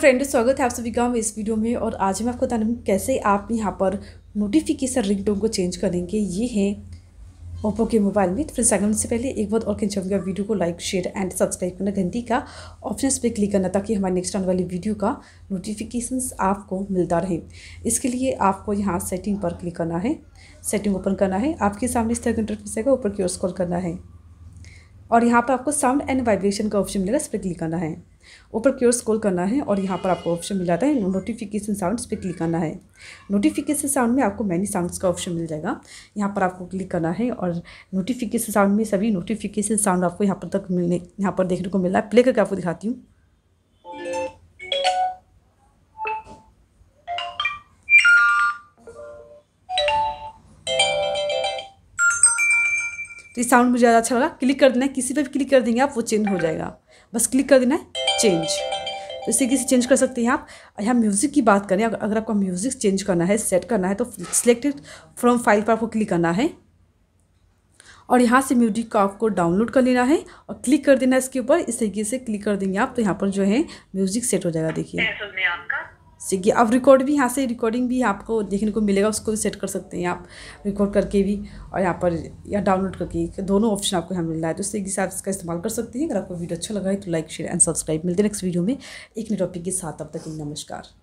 friend स्वागत है आप सभी का इस वीडियो में और आज मैं आपको बता बताने कैसे आप यहाँ पर नोटिफिकेशन रिंगटोन को चेंज करेंगे ये है ओप्पो के मोबाइल में तो फ्रेंड्स अगर से पहले एक बार और कहना वीडियो को लाइक शेयर एंड सब्सक्राइब करना घंटी का ऑप्शन पर क्लिक करना ताकि हमारे नेक्स्ट आने वाली वीडियो का नोटिफिकेशन आपको मिलता रहे इसके लिए आपको यहाँ सेटिंग पर क्लिक करना है सेटिंग ओपन करना है आपके सामने इस तरह का इंटरफेस आएगा ऊपर की ओर स्क्रॉल करना है और यहाँ पर आपको साउंड एंड वाइब्रेशन का ऑप्शन मिलेगा इस पर क्लिक करना है ऊपर की ओर स्क्रॉल करना है और यहाँ पर आपको ऑप्शन मिल जाता है नोटिफिकेशन साउंड्स पे क्लिक करना है नोटिफिकेशन साउंड में आपको मैनी साउंड्स का ऑप्शन मिल जाएगा यहाँ पर आपको क्लिक करना है और नोटिफिकेशन साउंड में सभी नोटिफिकेशन साउंड आपको यहाँ पर तक मिलने यहाँ पर देखने को मिल रहा है प्ले करके आपको दिखाती हूँ तो ये साउंड मुझे ज़्यादा अच्छा लगा क्लिक कर देना है किसी पर भी क्लिक कर देंगे आप वो चेंज हो जाएगा बस क्लिक कर देना है चेंज तो तरीके किसी चेंज कर सकते हैं आप यहाँ म्यूज़िक की बात करें अगर आपको म्यूज़िक चेंज करना है सेट करना है तो सिलेक्टेड फ्रॉम फाइल पर आपको क्लिक करना है और यहाँ से म्यूजिक को आपको डाउनलोड कर लेना है और क्लिक कर देना है इसके ऊपर इस तरीके से क्लिक कर देंगे आप तो यहाँ पर जो है म्यूज़िक सेट हो जाएगा देखिए आपका सीखिए अब रिकॉर्ड भी यहाँ से रिकॉर्डिंग भी आपको देखने को मिलेगा उसको भी सेट कर सकते हैं आप रिकॉर्ड करके भी और यहाँ पर या डाउनलोड करके दोनों ऑप्शन आपको यहाँ मिल रहा है तो स्विगी से आप इसका इस्तेमाल कर सकते हैं अगर आपको वीडियो अच्छा लगा है तो लाइक शेयर एंड सब्सक्राइब मिलते हैं नेक्स्ट वीडियो में एक नए टॉपिक के साथ अब तक नमस्कार